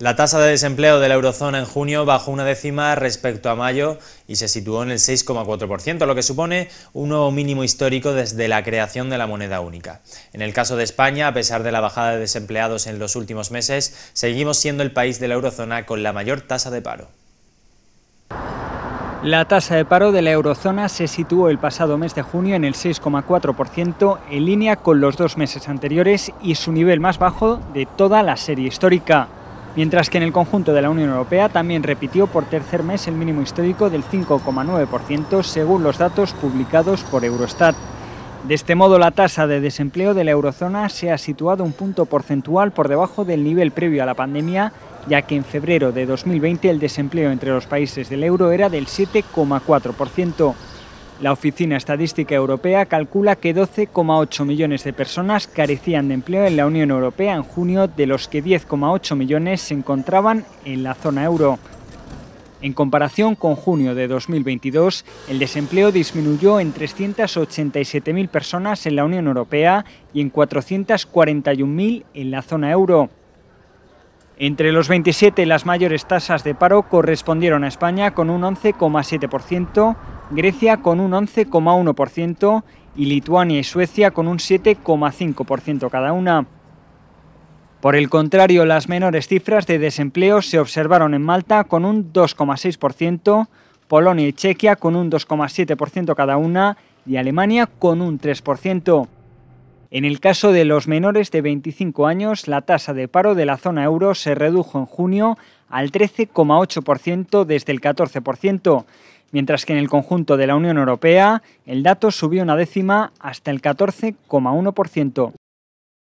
La tasa de desempleo de la eurozona en junio bajó una décima respecto a mayo y se situó en el 6,4%, lo que supone un nuevo mínimo histórico desde la creación de la moneda única. En el caso de España, a pesar de la bajada de desempleados en los últimos meses, seguimos siendo el país de la eurozona con la mayor tasa de paro. La tasa de paro de la eurozona se situó el pasado mes de junio en el 6,4%, en línea con los dos meses anteriores y su nivel más bajo de toda la serie histórica mientras que en el conjunto de la Unión Europea también repitió por tercer mes el mínimo histórico del 5,9% según los datos publicados por Eurostat. De este modo, la tasa de desempleo de la eurozona se ha situado un punto porcentual por debajo del nivel previo a la pandemia, ya que en febrero de 2020 el desempleo entre los países del euro era del 7,4%. La Oficina Estadística Europea calcula que 12,8 millones de personas carecían de empleo en la Unión Europea en junio, de los que 10,8 millones se encontraban en la zona euro. En comparación con junio de 2022, el desempleo disminuyó en 387.000 personas en la Unión Europea y en 441.000 en la zona euro. Entre los 27 las mayores tasas de paro correspondieron a España con un 11,7%, Grecia con un 11,1% y Lituania y Suecia con un 7,5% cada una. Por el contrario, las menores cifras de desempleo se observaron en Malta con un 2,6%, Polonia y Chequia con un 2,7% cada una y Alemania con un 3%. En el caso de los menores de 25 años, la tasa de paro de la zona euro se redujo en junio al 13,8% desde el 14% mientras que en el conjunto de la Unión Europea el dato subió una décima hasta el 14,1%.